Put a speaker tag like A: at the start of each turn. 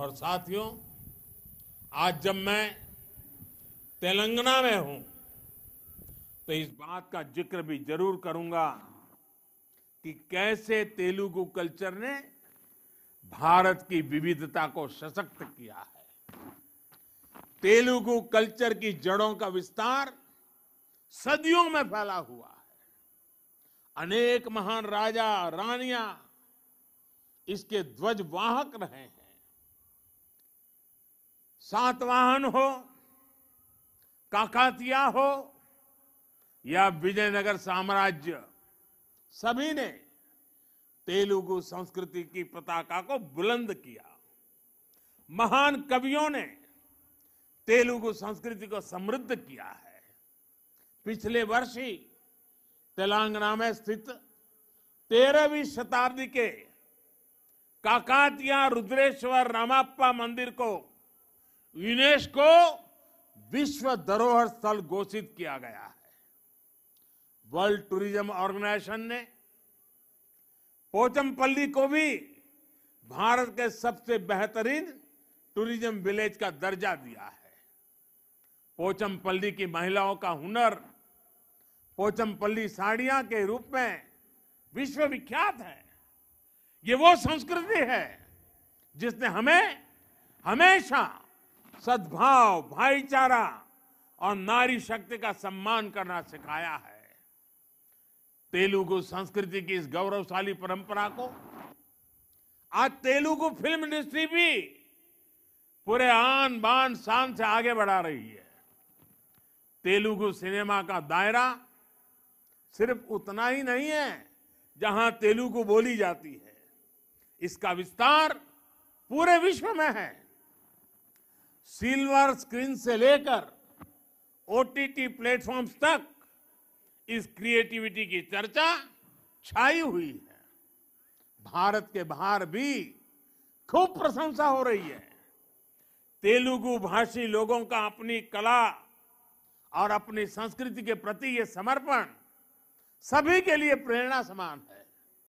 A: और साथियों आज जब मैं तेलंगाना में हूं तो इस बात का जिक्र भी जरूर करूंगा कि कैसे तेलुगु कल्चर ने भारत की विविधता को सशक्त किया है तेलुगु कल्चर की जड़ों का विस्तार सदियों में फैला हुआ है अनेक महान राजा रानियां इसके ध्वज वाहक रहे हैं सातवाहन हो काकातिया हो या विजयनगर साम्राज्य सभी ने तेलुगु संस्कृति की पताका को बुलंद किया महान कवियों ने तेलुगु संस्कृति को समृद्ध किया है पिछले वर्ष ही तेलंगाना में स्थित तेरहवीं शताब्दी के काकातिया रुद्रेश्वर रामाप्पा मंदिर को यूनेस्को विश्व धरोहर स्थल घोषित किया गया है वर्ल्ड टूरिज्म ऑर्गेनाइजेशन ने पोचमपल्ली को भी भारत के सबसे बेहतरीन टूरिज्म विलेज का दर्जा दिया है पोचमपल्ली की महिलाओं का हुनर पोचमपल्ली साड़ियां के रूप में विश्व विख्यात है ये वो संस्कृति है जिसने हमें हमेशा सद्भाव भाईचारा और नारी शक्ति का सम्मान करना सिखाया है तेलुगु संस्कृति की इस गौरवशाली परंपरा को आज तेलुगु फिल्म इंडस्ट्री भी पूरे आन बान शान से आगे बढ़ा रही है तेलुगु सिनेमा का दायरा सिर्फ उतना ही नहीं है जहां तेलुगु बोली जाती है इसका विस्तार पूरे विश्व में है सिल्वर स्क्रीन से लेकर ओटीटी प्लेटफॉर्म्स तक इस क्रिएटिविटी की चर्चा छाई हुई है भारत के बाहर भी खूब प्रशंसा हो रही है तेलुगु भाषी लोगों का अपनी कला और अपनी संस्कृति के प्रति ये समर्पण सभी के लिए प्रेरणा समान है